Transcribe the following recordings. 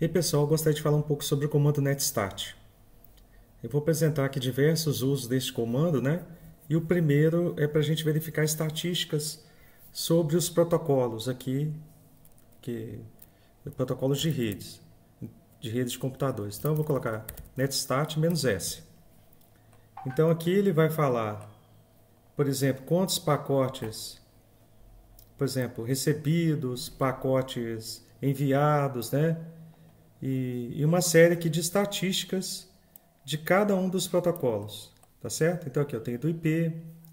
E pessoal, gostaria de falar um pouco sobre o comando netstat. Eu vou apresentar aqui diversos usos deste comando, né? E o primeiro é para a gente verificar estatísticas sobre os protocolos aqui, que protocolos de redes, de redes de computadores. Então eu vou colocar netstat "-s". Então aqui ele vai falar, por exemplo, quantos pacotes, por exemplo, recebidos, pacotes enviados, né? e, e uma série aqui de estatísticas de cada um dos protocolos, tá certo? Então aqui eu tenho do IP,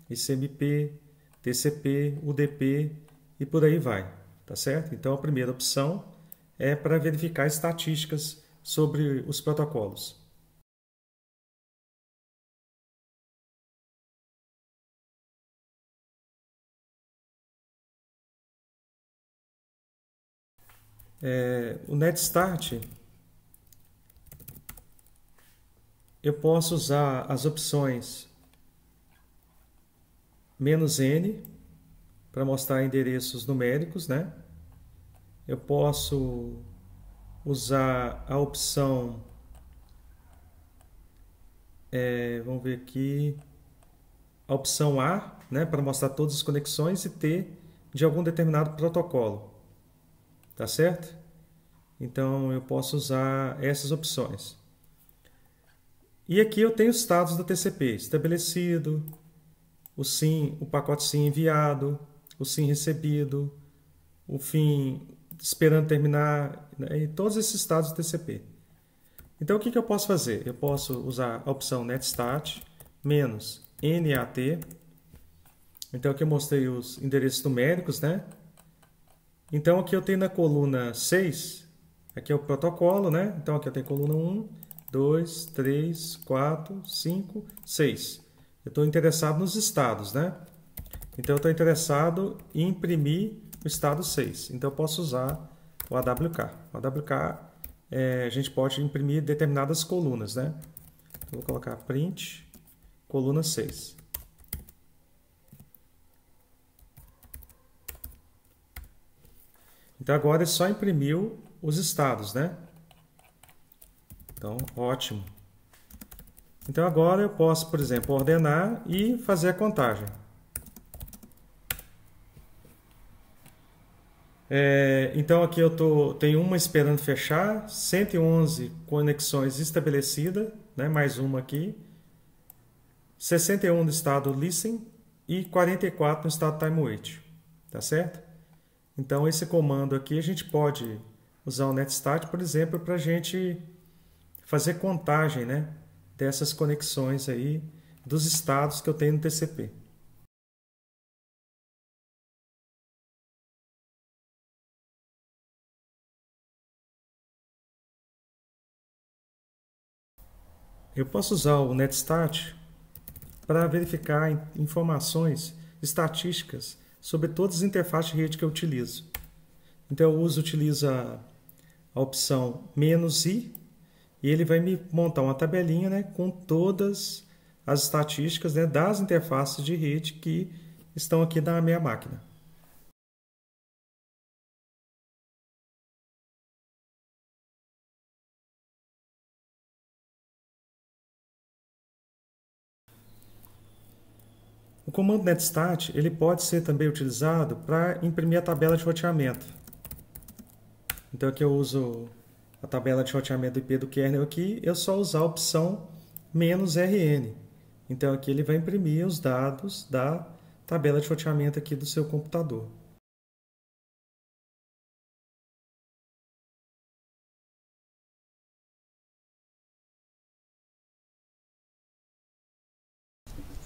ICMP, TCP, UDP e por aí vai, tá certo? Então a primeira opção é para verificar estatísticas sobre os protocolos. É, o NetStart eu posso usar as opções menos "-n", para mostrar endereços numéricos, né? Eu posso usar a opção, é, vamos ver aqui, a opção A, né, para mostrar todas as conexões e T de algum determinado protocolo, tá certo? Então, eu posso usar essas opções. E aqui eu tenho o status da TCP estabelecido, o SIM, o pacote SIM enviado, o SIM recebido, o fim esperando terminar, né? e todos esses estados do TCP. Então o que, que eu posso fazer? Eu posso usar a opção netstat menos NAT. Então aqui eu mostrei os endereços numéricos, né? Então aqui eu tenho na coluna 6, aqui é o protocolo, né? Então aqui eu tenho coluna 1, 2, 3, 4, 5, 6. Eu estou interessado nos estados, né? Então, eu estou interessado em imprimir o estado 6. Então, eu posso usar o AWK. O AWK, é, a gente pode imprimir determinadas colunas, né? Então, vou colocar print, coluna 6. Então, agora ele é só imprimiu os estados, né? Então, ótimo. Então agora eu posso, por exemplo, ordenar e fazer a contagem. É, então aqui eu tô, tenho uma esperando fechar, 111 conexões estabelecidas, né, mais uma aqui, 61 no estado listen e 44 no estado time wait, tá certo? Então esse comando aqui a gente pode usar o netstat, por exemplo, para a gente fazer contagem né, dessas conexões aí dos estados que eu tenho no TCP. Eu posso usar o NetStat para verificar informações estatísticas sobre todas as interfaces de rede que eu utilizo. Então, eu uso, utiliza a opção "-i", e ele vai me montar uma tabelinha né, com todas as estatísticas né, das interfaces de rede que estão aqui na minha máquina. O comando netstat ele pode ser também utilizado para imprimir a tabela de roteamento. Então aqui eu uso a tabela de roteamento IP do kernel aqui, eu é só usar a opção "-rn". Então aqui ele vai imprimir os dados da tabela de roteamento aqui do seu computador.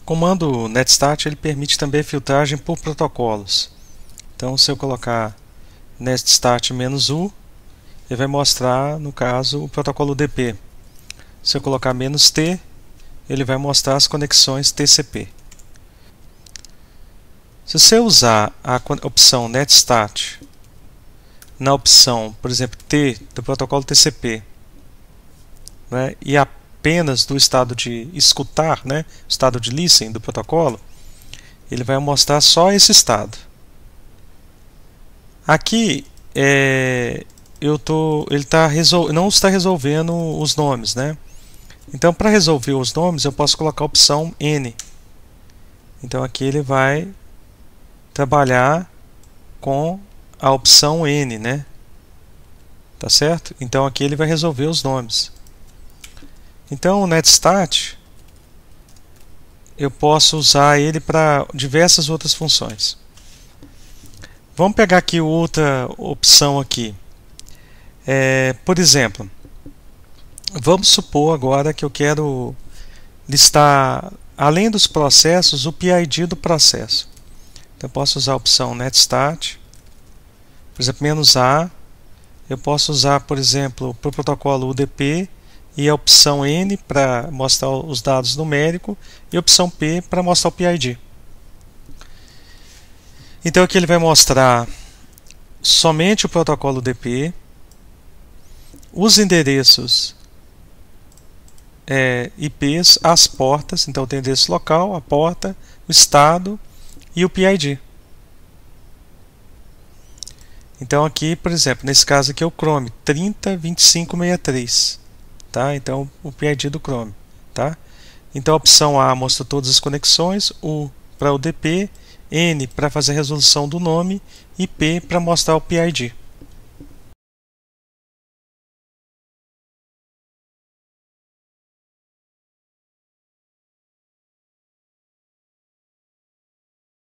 O comando netstat ele permite também filtragem por protocolos. Então se eu colocar netstat-u, ele vai mostrar, no caso, o protocolo DP. Se eu colocar menos "-t", ele vai mostrar as conexões TCP. Se você usar a opção netstat na opção, por exemplo, T do protocolo TCP né, e apenas do estado de escutar, né, estado de listen do protocolo, ele vai mostrar só esse estado. Aqui é, eu tô, ele tá resol, não está resolvendo os nomes, né? Então, para resolver os nomes, eu posso colocar a opção N. Então, aqui ele vai trabalhar com a opção N, né? Tá certo? Então, aqui ele vai resolver os nomes. Então, o netstat, eu posso usar ele para diversas outras funções. Vamos pegar aqui outra opção aqui. É, por exemplo, vamos supor agora que eu quero listar, além dos processos, o PID do processo. Então, eu posso usar a opção netstat, por exemplo, menos "-a", eu posso usar, por exemplo, para o protocolo UDP, e a opção N para mostrar os dados numéricos, e a opção P para mostrar o PID. Então aqui ele vai mostrar somente o protocolo UDP, os endereços é, IPs, as portas, então tem o endereço local, a porta, o estado e o PID. Então aqui, por exemplo, nesse caso aqui é o Chrome 302563, tá? Então o PID do Chrome, tá? Então a opção A mostra todas as conexões, U para UDP, N para fazer a resolução do nome e P para mostrar o PID.